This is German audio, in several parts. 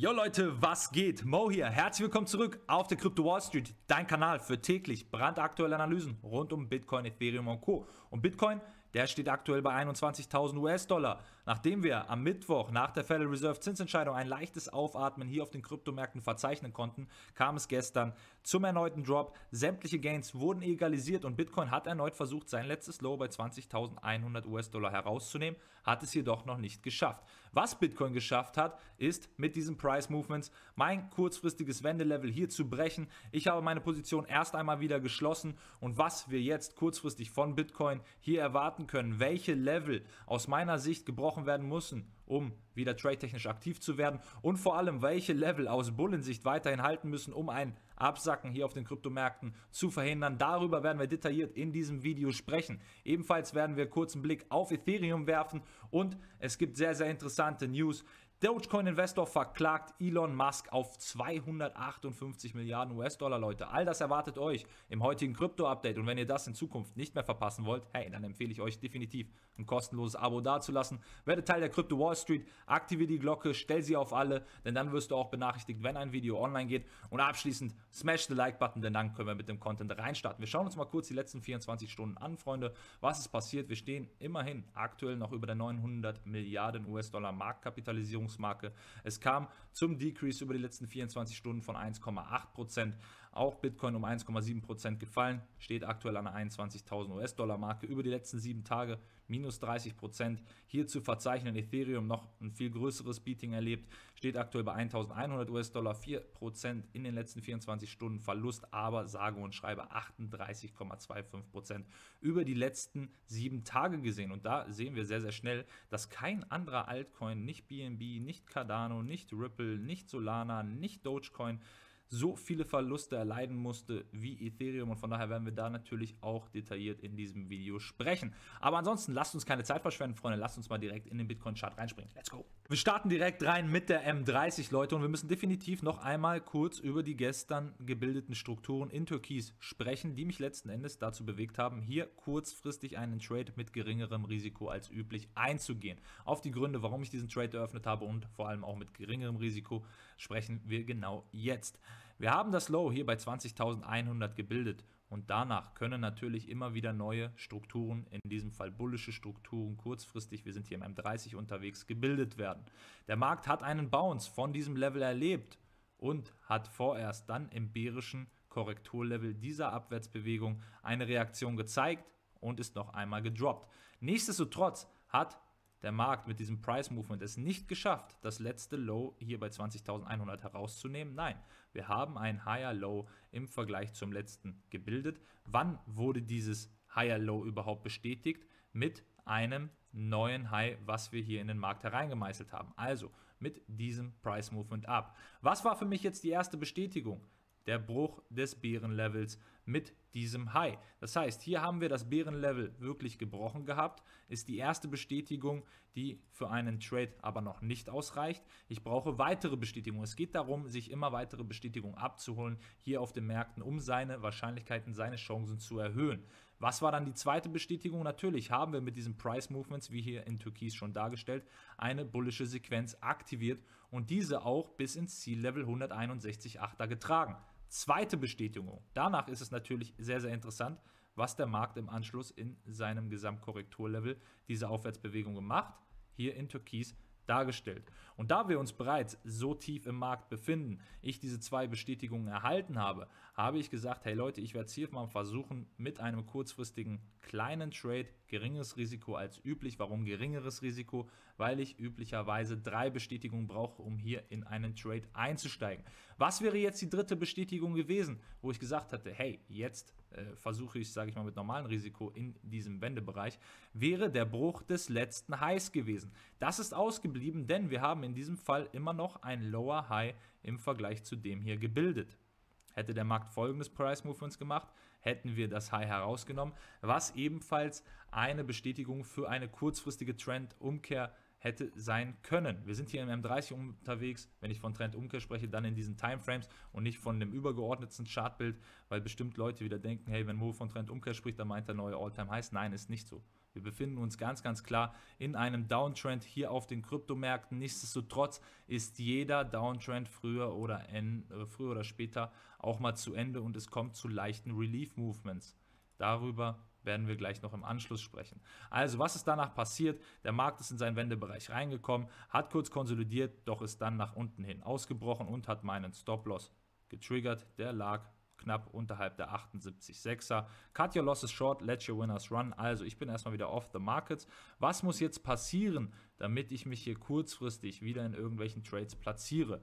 Yo Leute, was geht? Mo hier. Herzlich willkommen zurück auf der Crypto Wall Street, dein Kanal für täglich brandaktuelle Analysen rund um Bitcoin, Ethereum und Co. Und Bitcoin, der steht aktuell bei 21.000 US-Dollar. Nachdem wir am Mittwoch nach der Federal Reserve Zinsentscheidung ein leichtes Aufatmen hier auf den Kryptomärkten verzeichnen konnten, kam es gestern zum erneuten Drop. Sämtliche Gains wurden egalisiert und Bitcoin hat erneut versucht, sein letztes Low bei 20.100 US-Dollar herauszunehmen, hat es jedoch noch nicht geschafft. Was Bitcoin geschafft hat, ist mit diesen Price Movements mein kurzfristiges Wendelevel hier zu brechen. Ich habe meine Position erst einmal wieder geschlossen und was wir jetzt kurzfristig von Bitcoin hier erwarten können, welche Level aus meiner Sicht gebrochen werden müssen, um wieder trade-technisch aktiv zu werden und vor allem, welche Level aus Bullensicht weiterhin halten müssen, um ein Absacken hier auf den Kryptomärkten zu verhindern. Darüber werden wir detailliert in diesem Video sprechen. Ebenfalls werden wir kurzen Blick auf Ethereum werfen und es gibt sehr, sehr interessante News, Dogecoin-Investor verklagt Elon Musk auf 258 Milliarden US-Dollar, Leute. All das erwartet euch im heutigen Krypto-Update. Und wenn ihr das in Zukunft nicht mehr verpassen wollt, hey, dann empfehle ich euch definitiv ein kostenloses Abo dazulassen. Werde Teil der Crypto Wall Street, aktiviere die Glocke, stell sie auf alle, denn dann wirst du auch benachrichtigt, wenn ein Video online geht. Und abschließend smash the Like-Button, denn dann können wir mit dem Content reinstarten. Wir schauen uns mal kurz die letzten 24 Stunden an, Freunde. Was ist passiert? Wir stehen immerhin aktuell noch über der 900 Milliarden US-Dollar Marktkapitalisierung. Erholungsmarke. Es kam zum Decrease über die letzten 24 Stunden von 1,8%. Prozent auch Bitcoin um 1,7% gefallen, steht aktuell an der 21.000 US-Dollar-Marke. Über die letzten sieben Tage minus 30%. Hier zu verzeichnen Ethereum noch ein viel größeres Beating erlebt, steht aktuell bei 1.100 US-Dollar, 4% in den letzten 24 Stunden Verlust, aber sage und schreibe 38,25% über die letzten sieben Tage gesehen. Und da sehen wir sehr, sehr schnell, dass kein anderer Altcoin, nicht BNB, nicht Cardano, nicht Ripple, nicht Solana, nicht Dogecoin, so viele Verluste erleiden musste wie Ethereum. Und von daher werden wir da natürlich auch detailliert in diesem Video sprechen. Aber ansonsten lasst uns keine Zeit verschwenden, Freunde. Lasst uns mal direkt in den Bitcoin-Chart reinspringen. Let's go. Wir starten direkt rein mit der M30, Leute. Und wir müssen definitiv noch einmal kurz über die gestern gebildeten Strukturen in Türkis sprechen, die mich letzten Endes dazu bewegt haben, hier kurzfristig einen Trade mit geringerem Risiko als üblich einzugehen. Auf die Gründe, warum ich diesen Trade eröffnet habe und vor allem auch mit geringerem Risiko sprechen wir genau jetzt. Wir haben das Low hier bei 20.100 gebildet und danach können natürlich immer wieder neue Strukturen, in diesem Fall bullische Strukturen, kurzfristig, wir sind hier im m 30 unterwegs, gebildet werden. Der Markt hat einen Bounce von diesem Level erlebt und hat vorerst dann im bärischen Korrekturlevel dieser Abwärtsbewegung eine Reaktion gezeigt und ist noch einmal gedroppt. Nichtsdestotrotz hat der Markt mit diesem Price Movement es nicht geschafft, das letzte Low hier bei 20.100 herauszunehmen. Nein, wir haben ein Higher Low im Vergleich zum letzten gebildet. Wann wurde dieses Higher Low überhaupt bestätigt? Mit einem neuen High, was wir hier in den Markt hereingemeißelt haben. Also mit diesem Price Movement ab. Was war für mich jetzt die erste Bestätigung? der Bruch des Bärenlevels mit diesem High. Das heißt, hier haben wir das Bärenlevel wirklich gebrochen gehabt, ist die erste Bestätigung, die für einen Trade aber noch nicht ausreicht. Ich brauche weitere Bestätigungen. Es geht darum, sich immer weitere Bestätigungen abzuholen hier auf den Märkten, um seine Wahrscheinlichkeiten, seine Chancen zu erhöhen. Was war dann die zweite Bestätigung? Natürlich haben wir mit diesen Price Movements, wie hier in Türkis schon dargestellt, eine bullische Sequenz aktiviert und diese auch bis ins Ziellevel 161,8er getragen zweite Bestätigung. Danach ist es natürlich sehr, sehr interessant, was der Markt im Anschluss in seinem Gesamtkorrekturlevel diese Aufwärtsbewegung gemacht, hier in Türkis dargestellt. Und da wir uns bereits so tief im Markt befinden, ich diese zwei Bestätigungen erhalten habe, habe ich gesagt, hey Leute, ich werde es hier mal versuchen mit einem kurzfristigen kleinen Trade, geringeres Risiko als üblich. Warum geringeres Risiko? Weil ich üblicherweise drei Bestätigungen brauche, um hier in einen Trade einzusteigen. Was wäre jetzt die dritte Bestätigung gewesen, wo ich gesagt hatte, hey, jetzt äh, versuche ich, sage ich mal, mit normalem Risiko in diesem Wendebereich, wäre der Bruch des letzten Highs gewesen. Das ist ausgeblieben, denn wir haben in diesem Fall immer noch ein Lower High im Vergleich zu dem hier gebildet. Hätte der Markt folgendes Price Movements gemacht, hätten wir das High herausgenommen, was ebenfalls eine Bestätigung für eine kurzfristige Trendumkehr hätte sein können. Wir sind hier im M30 unterwegs, wenn ich von Trendumkehr spreche, dann in diesen Timeframes und nicht von dem übergeordneten Chartbild, weil bestimmt Leute wieder denken, hey, wenn Mo von Trendumkehr spricht, dann meint er neue All-Time-Highs. Nein, ist nicht so. Wir befinden uns ganz, ganz klar in einem Downtrend hier auf den Kryptomärkten. Nichtsdestotrotz ist jeder Downtrend früher oder, en, äh, früher oder später auch mal zu Ende und es kommt zu leichten Relief-Movements. Darüber werden wir gleich noch im Anschluss sprechen. Also, was ist danach passiert? Der Markt ist in seinen Wendebereich reingekommen, hat kurz konsolidiert, doch ist dann nach unten hin ausgebrochen und hat meinen Stop-Loss getriggert. Der lag knapp unterhalb der 78,6er. Cut your losses short, let your winners run. Also ich bin erstmal wieder off the markets. Was muss jetzt passieren, damit ich mich hier kurzfristig wieder in irgendwelchen Trades platziere?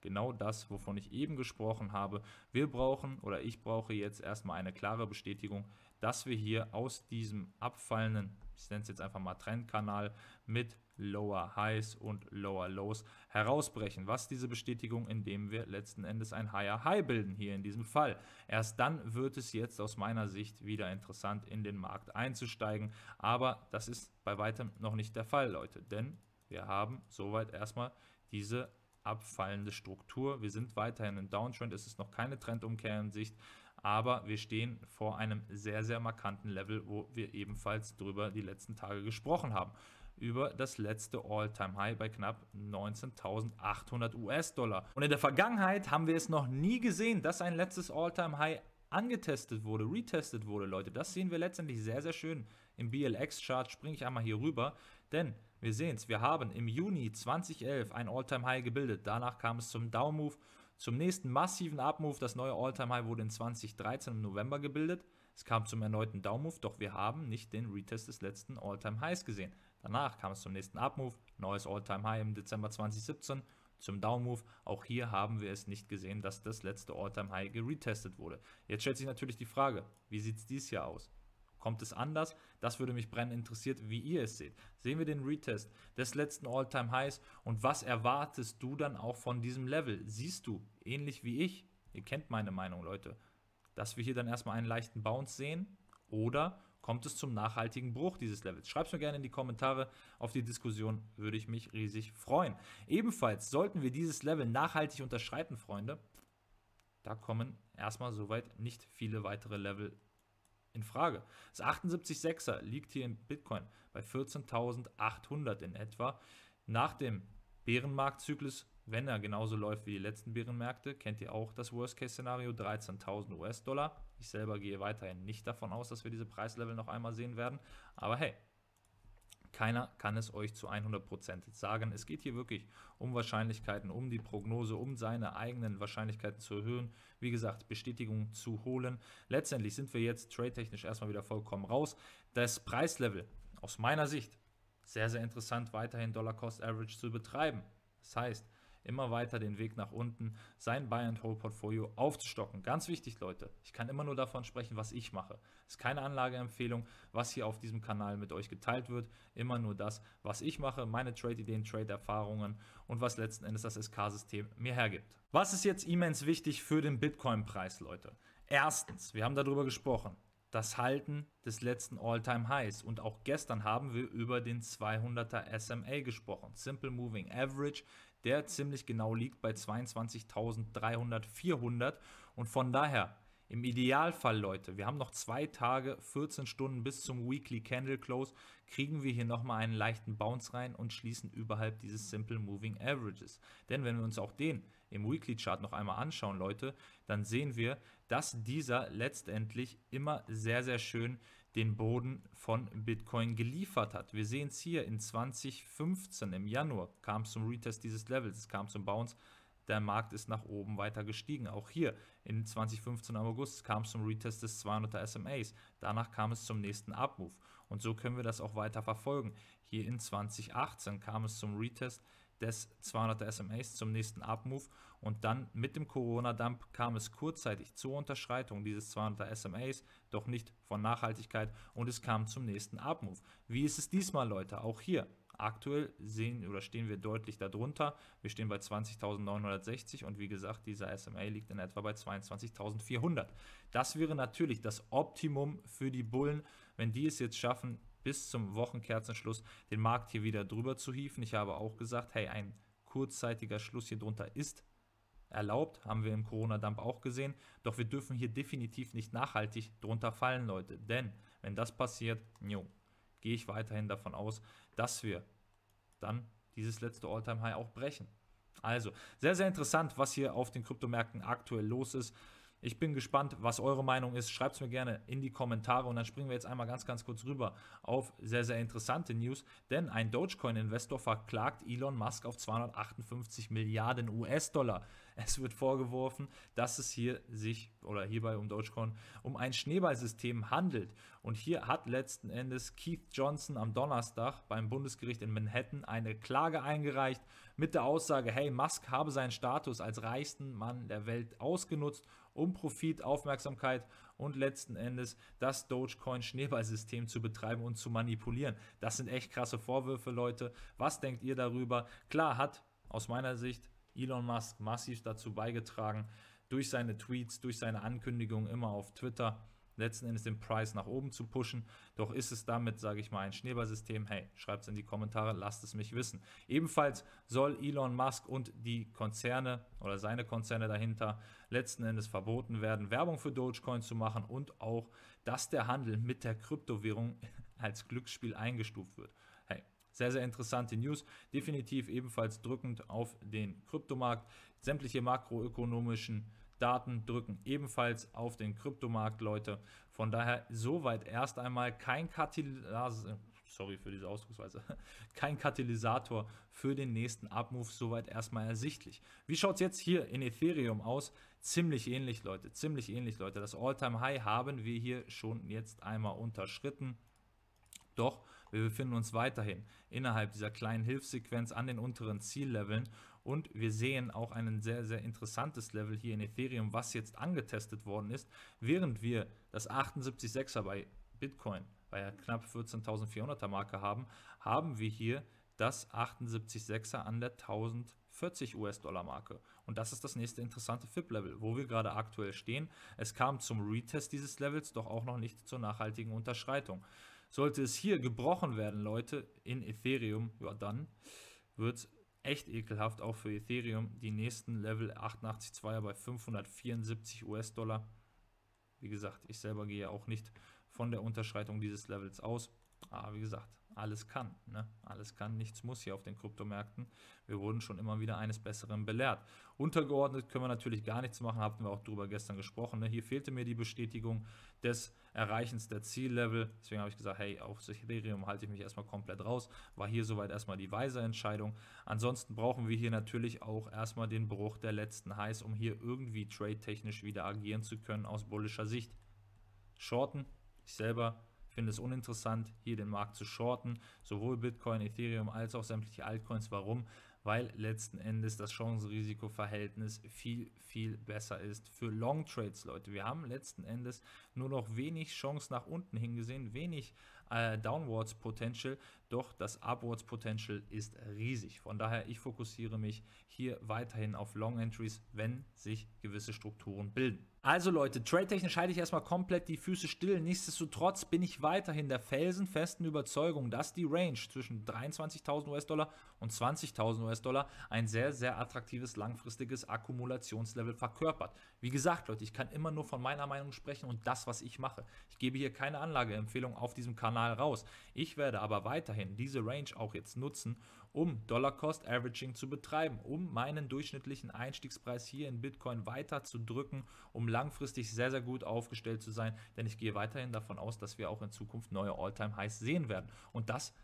Genau das, wovon ich eben gesprochen habe. Wir brauchen oder ich brauche jetzt erstmal eine klare Bestätigung, dass wir hier aus diesem abfallenden, ich nenne es jetzt einfach mal Trendkanal mit Lower Highs und Lower Lows herausbrechen. Was diese Bestätigung, indem wir letzten Endes ein Higher High bilden, hier in diesem Fall. Erst dann wird es jetzt aus meiner Sicht wieder interessant, in den Markt einzusteigen. Aber das ist bei weitem noch nicht der Fall, Leute, denn wir haben soweit erstmal diese abfallende Struktur. Wir sind weiterhin im Downtrend, es ist noch keine Trendumkehr in Sicht, aber wir stehen vor einem sehr, sehr markanten Level, wo wir ebenfalls drüber die letzten Tage gesprochen haben über das letzte All-Time-High bei knapp 19.800 US-Dollar. Und in der Vergangenheit haben wir es noch nie gesehen, dass ein letztes All-Time-High angetestet wurde, retestet wurde, Leute. Das sehen wir letztendlich sehr, sehr schön im BLX-Chart. Springe ich einmal hier rüber, denn wir sehen es, wir haben im Juni 2011 ein All-Time-High gebildet. Danach kam es zum Down-Move, zum nächsten massiven Up-Move. Das neue All-Time-High wurde in 2013 im November gebildet. Es kam zum erneuten Down-Move, doch wir haben nicht den Retest des letzten All-Time-Highs gesehen. Danach kam es zum nächsten Up-Move, neues All-Time-High im Dezember 2017, zum Down-Move. Auch hier haben wir es nicht gesehen, dass das letzte All-Time-High geretestet wurde. Jetzt stellt sich natürlich die Frage, wie sieht es dies Jahr aus? Kommt es anders? Das würde mich brennend interessiert, wie ihr es seht. Sehen wir den Retest des letzten All-Time-Highs und was erwartest du dann auch von diesem Level? Siehst du, ähnlich wie ich, ihr kennt meine Meinung, Leute, dass wir hier dann erstmal einen leichten Bounce sehen oder Kommt es zum nachhaltigen Bruch dieses Levels? Schreibt es mir gerne in die Kommentare. Auf die Diskussion würde ich mich riesig freuen. Ebenfalls sollten wir dieses Level nachhaltig unterschreiten, Freunde. Da kommen erstmal soweit nicht viele weitere Level in Frage. Das 78,6er liegt hier in Bitcoin bei 14.800 in etwa. Nach dem Bärenmarktzyklus, wenn er genauso läuft wie die letzten Bärenmärkte, kennt ihr auch das Worst-Case-Szenario 13.000 US-Dollar. Ich selber gehe weiterhin nicht davon aus, dass wir diese Preislevel noch einmal sehen werden. Aber hey, keiner kann es euch zu 100% sagen. Es geht hier wirklich um Wahrscheinlichkeiten, um die Prognose, um seine eigenen Wahrscheinlichkeiten zu erhöhen. Wie gesagt, Bestätigung zu holen. Letztendlich sind wir jetzt trade-technisch erstmal wieder vollkommen raus. Das Preislevel aus meiner Sicht sehr, sehr interessant, weiterhin Dollar Cost Average zu betreiben. Das heißt, immer weiter den Weg nach unten, sein Buy-and-Hold-Portfolio aufzustocken. Ganz wichtig, Leute, ich kann immer nur davon sprechen, was ich mache. Es ist keine Anlageempfehlung, was hier auf diesem Kanal mit euch geteilt wird, immer nur das, was ich mache, meine Trade-Ideen, Trade-Erfahrungen und was letzten Endes das SK-System mir hergibt. Was ist jetzt immens wichtig für den Bitcoin-Preis, Leute? Erstens, wir haben darüber gesprochen, das Halten des letzten All-Time-Highs. Und auch gestern haben wir über den 200er SMA gesprochen. Simple Moving Average, der ziemlich genau liegt bei 22.300, 400. Und von daher, im Idealfall, Leute, wir haben noch zwei Tage, 14 Stunden bis zum Weekly Candle Close, kriegen wir hier nochmal einen leichten Bounce rein und schließen überhalb dieses Simple Moving Averages. Denn wenn wir uns auch den im Weekly Chart noch einmal anschauen, Leute, dann sehen wir, dass dieser letztendlich immer sehr, sehr schön den Boden von Bitcoin geliefert hat. Wir sehen es hier in 2015 im Januar kam es zum Retest dieses Levels, es kam zum Bounce der Markt ist nach oben weiter gestiegen. Auch hier in 2015 am August kam es zum Retest des 200er SMAs. Danach kam es zum nächsten Upmove. Und so können wir das auch weiter verfolgen. Hier in 2018 kam es zum Retest des 200er SMAs zum nächsten Upmove und dann mit dem Corona-Dump kam es kurzzeitig zur Unterschreitung dieses 200er SMAs, doch nicht von Nachhaltigkeit und es kam zum nächsten Upmove. Wie ist es diesmal, Leute? Auch hier. Aktuell sehen oder stehen wir deutlich darunter. Wir stehen bei 20.960 und wie gesagt, dieser SMA liegt in etwa bei 22.400. Das wäre natürlich das Optimum für die Bullen, wenn die es jetzt schaffen, bis zum Wochenkerzenschluss den Markt hier wieder drüber zu hieven. Ich habe auch gesagt, hey, ein kurzzeitiger Schluss hier drunter ist erlaubt, haben wir im Corona-Dump auch gesehen. Doch wir dürfen hier definitiv nicht nachhaltig drunter fallen, Leute. Denn wenn das passiert, jo, gehe ich weiterhin davon aus, dass wir dann dieses letzte All-Time-High auch brechen. Also, sehr, sehr interessant, was hier auf den Kryptomärkten aktuell los ist. Ich bin gespannt, was eure Meinung ist. Schreibt es mir gerne in die Kommentare und dann springen wir jetzt einmal ganz, ganz kurz rüber auf sehr, sehr interessante News, denn ein Dogecoin-Investor verklagt Elon Musk auf 258 Milliarden US-Dollar. Es wird vorgeworfen, dass es hier sich oder hierbei um Dogecoin um ein Schneeballsystem handelt. Und hier hat letzten Endes Keith Johnson am Donnerstag beim Bundesgericht in Manhattan eine Klage eingereicht mit der Aussage, hey, Musk habe seinen Status als reichsten Mann der Welt ausgenutzt um Profit, Aufmerksamkeit und letzten Endes das Dogecoin-Schneeballsystem zu betreiben und zu manipulieren. Das sind echt krasse Vorwürfe, Leute. Was denkt ihr darüber? Klar hat aus meiner Sicht Elon Musk massiv dazu beigetragen, durch seine Tweets, durch seine Ankündigungen immer auf Twitter letzten Endes den Preis nach oben zu pushen. Doch ist es damit, sage ich mal, ein Schneeballsystem? Hey, schreibt es in die Kommentare, lasst es mich wissen. Ebenfalls soll Elon Musk und die Konzerne oder seine Konzerne dahinter letzten Endes verboten werden, Werbung für Dogecoin zu machen und auch, dass der Handel mit der Kryptowährung als Glücksspiel eingestuft wird. Hey, sehr, sehr interessante News. Definitiv ebenfalls drückend auf den Kryptomarkt. Sämtliche makroökonomischen Daten drücken ebenfalls auf den Kryptomarkt, Leute. Von daher soweit erst einmal kein Katalysator, sorry für diese Ausdrucksweise, kein Katalysator für den nächsten Abmove soweit erstmal ersichtlich. Wie schaut es jetzt hier in Ethereum aus? Ziemlich ähnlich, Leute, ziemlich ähnlich, Leute. Das All-Time-High haben wir hier schon jetzt einmal unterschritten. Doch wir befinden uns weiterhin innerhalb dieser kleinen Hilfssequenz an den unteren Zielleveln und wir sehen auch ein sehr, sehr interessantes Level hier in Ethereum, was jetzt angetestet worden ist, während wir das 78,6er bei Bitcoin bei der knapp 14.400er Marke haben, haben wir hier das 78,6er an der 1040 US-Dollar Marke. Und das ist das nächste interessante FIP-Level, wo wir gerade aktuell stehen. Es kam zum Retest dieses Levels, doch auch noch nicht zur nachhaltigen Unterschreitung. Sollte es hier gebrochen werden, Leute, in Ethereum, ja dann wird es echt ekelhaft, auch für Ethereum. Die nächsten Level 88.2er bei 574 US-Dollar. Wie gesagt, ich selber gehe auch nicht von der Unterschreitung dieses Levels aus. Aber wie gesagt, alles kann. Ne? Alles kann, nichts muss hier auf den Kryptomärkten. Wir wurden schon immer wieder eines Besseren belehrt. Untergeordnet können wir natürlich gar nichts machen, hatten wir auch darüber gestern gesprochen. Ne? Hier fehlte mir die Bestätigung des Erreichens der Ziellevel. Deswegen habe ich gesagt, hey, auf Ethereum halte ich mich erstmal komplett raus. War hier soweit erstmal die weise Entscheidung. Ansonsten brauchen wir hier natürlich auch erstmal den Bruch der letzten Highs, um hier irgendwie trade-technisch wieder agieren zu können aus bullischer Sicht. Shorten, ich selber finde es uninteressant, hier den Markt zu shorten, sowohl Bitcoin, Ethereum als auch sämtliche Altcoins. Warum? Weil letzten Endes das Chancen-Risiko-Verhältnis viel, viel besser ist für Long-Trades, Leute. Wir haben letzten Endes nur noch wenig Chance nach unten hingesehen, wenig äh, Downwards Potential, doch das Upwards Potential ist riesig. Von daher, ich fokussiere mich hier weiterhin auf Long Entries, wenn sich gewisse Strukturen bilden. Also Leute, trade-technisch halte ich erstmal komplett die Füße still. Nichtsdestotrotz bin ich weiterhin der felsenfesten Überzeugung, dass die Range zwischen 23.000 US-Dollar und 20.000 US-Dollar ein sehr, sehr attraktives langfristiges Akkumulationslevel verkörpert. Wie gesagt, Leute, ich kann immer nur von meiner Meinung sprechen und das, was ich mache. Ich gebe hier keine Anlageempfehlung auf diesem Kanal Kanal raus. Ich werde aber weiterhin diese Range auch jetzt nutzen, um Dollar Cost Averaging zu betreiben, um meinen durchschnittlichen Einstiegspreis hier in Bitcoin weiter zu drücken, um langfristig sehr, sehr gut aufgestellt zu sein, denn ich gehe weiterhin davon aus, dass wir auch in Zukunft neue Alltime highs sehen werden. Und das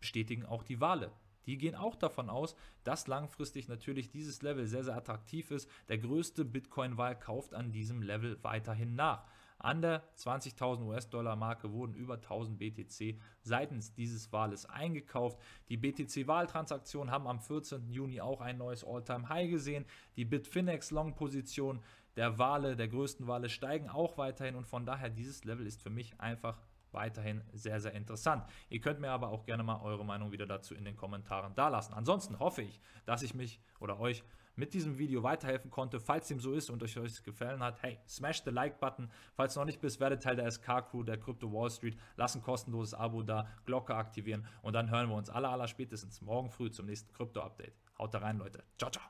bestätigen auch die Wale. Die gehen auch davon aus, dass langfristig natürlich dieses Level sehr, sehr attraktiv ist. Der größte Bitcoin-Wahl kauft an diesem Level weiterhin nach. An der 20.000 US-Dollar Marke wurden über 1000 BTC seitens dieses Wahles eingekauft. Die BTC-Wahltransaktionen haben am 14. Juni auch ein neues All-Time-High gesehen. Die Bitfinex Long-Position der Wale, der größten Wale, steigen auch weiterhin und von daher dieses Level ist für mich einfach weiterhin sehr, sehr interessant. Ihr könnt mir aber auch gerne mal eure Meinung wieder dazu in den Kommentaren dalassen. Ansonsten hoffe ich, dass ich mich oder euch mit diesem Video weiterhelfen konnte. Falls dem so ist und euch es gefallen hat, hey, smash the Like-Button. Falls noch nicht bist, werde Teil der SK-Crew der Crypto Wall Street. Lass ein kostenloses Abo da, Glocke aktivieren und dann hören wir uns aller aller spätestens morgen früh zum nächsten Krypto-Update. Haut da rein, Leute. Ciao, ciao.